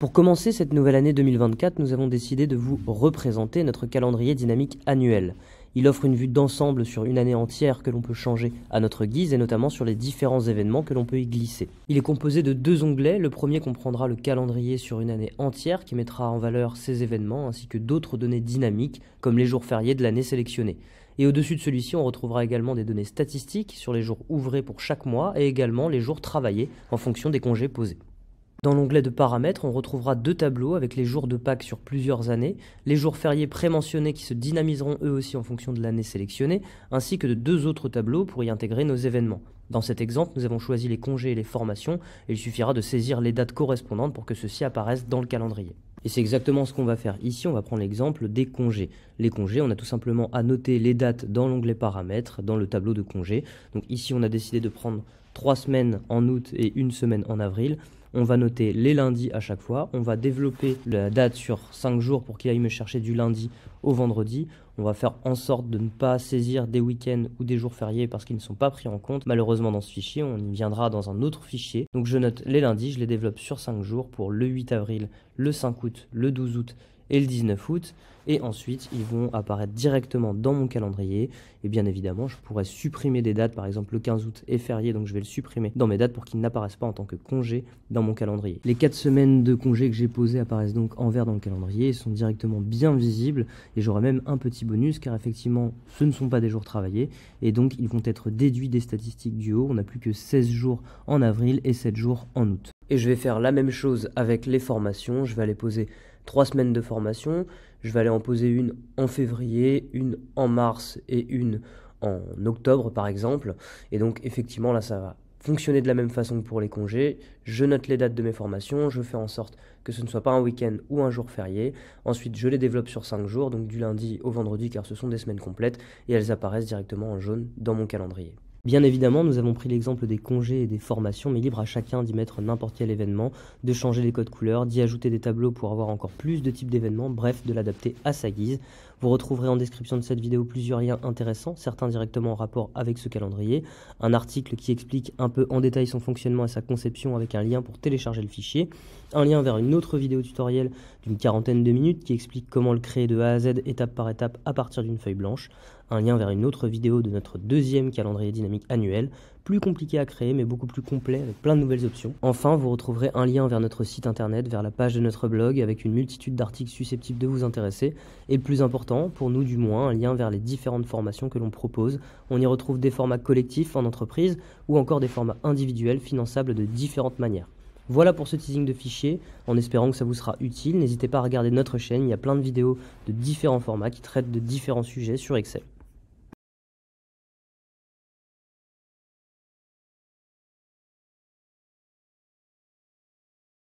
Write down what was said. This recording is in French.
Pour commencer cette nouvelle année 2024, nous avons décidé de vous représenter notre calendrier dynamique annuel. Il offre une vue d'ensemble sur une année entière que l'on peut changer à notre guise et notamment sur les différents événements que l'on peut y glisser. Il est composé de deux onglets, le premier comprendra le calendrier sur une année entière qui mettra en valeur ces événements ainsi que d'autres données dynamiques comme les jours fériés de l'année sélectionnée. Et au-dessus de celui-ci, on retrouvera également des données statistiques sur les jours ouvrés pour chaque mois et également les jours travaillés en fonction des congés posés. Dans l'onglet de paramètres, on retrouvera deux tableaux avec les jours de Pâques sur plusieurs années, les jours fériés prémentionnés qui se dynamiseront eux aussi en fonction de l'année sélectionnée, ainsi que de deux autres tableaux pour y intégrer nos événements. Dans cet exemple, nous avons choisi les congés et les formations, il suffira de saisir les dates correspondantes pour que ceux-ci apparaissent dans le calendrier. Et c'est exactement ce qu'on va faire ici, on va prendre l'exemple des congés. Les congés, on a tout simplement à noter les dates dans l'onglet paramètres, dans le tableau de congés. Donc ici, on a décidé de prendre trois semaines en août et une semaine en avril. On va noter les lundis à chaque fois. On va développer la date sur 5 jours pour qu'il aille me chercher du lundi au vendredi. On va faire en sorte de ne pas saisir des week-ends ou des jours fériés parce qu'ils ne sont pas pris en compte. Malheureusement dans ce fichier, on y viendra dans un autre fichier. Donc je note les lundis, je les développe sur 5 jours pour le 8 avril, le 5 août, le 12 août et le 19 août. Et ensuite, ils vont apparaître directement dans mon calendrier. Et bien évidemment, je pourrais supprimer des dates. Par exemple, le 15 août est férié, donc je vais le supprimer dans mes dates pour qu'il n'apparaisse pas en tant que congé dans mon calendrier. Les 4 semaines de congé que j'ai posées apparaissent donc en vert dans le calendrier et sont directement bien visibles. Et j'aurai même un petit bonus car effectivement, ce ne sont pas des jours travaillés. Et donc, ils vont être déduits des statistiques du haut. On n'a plus que 16 jours en avril et 7 jours en août. Et je vais faire la même chose avec les formations. Je vais aller poser trois semaines de formation. Je vais aller en poser une en février, une en mars et une en octobre par exemple. Et donc effectivement là ça va fonctionner de la même façon que pour les congés. Je note les dates de mes formations, je fais en sorte que ce ne soit pas un week-end ou un jour férié. Ensuite, je les développe sur cinq jours, donc du lundi au vendredi, car ce sont des semaines complètes, et elles apparaissent directement en jaune dans mon calendrier. Bien évidemment, nous avons pris l'exemple des congés et des formations, mais libre à chacun d'y mettre n'importe quel événement, de changer les codes couleurs, d'y ajouter des tableaux pour avoir encore plus de types d'événements, bref, de l'adapter à sa guise. Vous retrouverez en description de cette vidéo plusieurs liens intéressants, certains directement en rapport avec ce calendrier, un article qui explique un peu en détail son fonctionnement et sa conception avec un lien pour télécharger le fichier, un lien vers une autre vidéo tutoriel d'une quarantaine de minutes qui explique comment le créer de A à Z étape par étape à partir d'une feuille blanche, un lien vers une autre vidéo de notre deuxième calendrier dynamique annuel plus compliqué à créer mais beaucoup plus complet avec plein de nouvelles options. Enfin, vous retrouverez un lien vers notre site internet, vers la page de notre blog avec une multitude d'articles susceptibles de vous intéresser et plus important, pour nous du moins, un lien vers les différentes formations que l'on propose. On y retrouve des formats collectifs en entreprise ou encore des formats individuels finançables de différentes manières. Voilà pour ce teasing de fichiers, en espérant que ça vous sera utile. N'hésitez pas à regarder notre chaîne, il y a plein de vidéos de différents formats qui traitent de différents sujets sur Excel.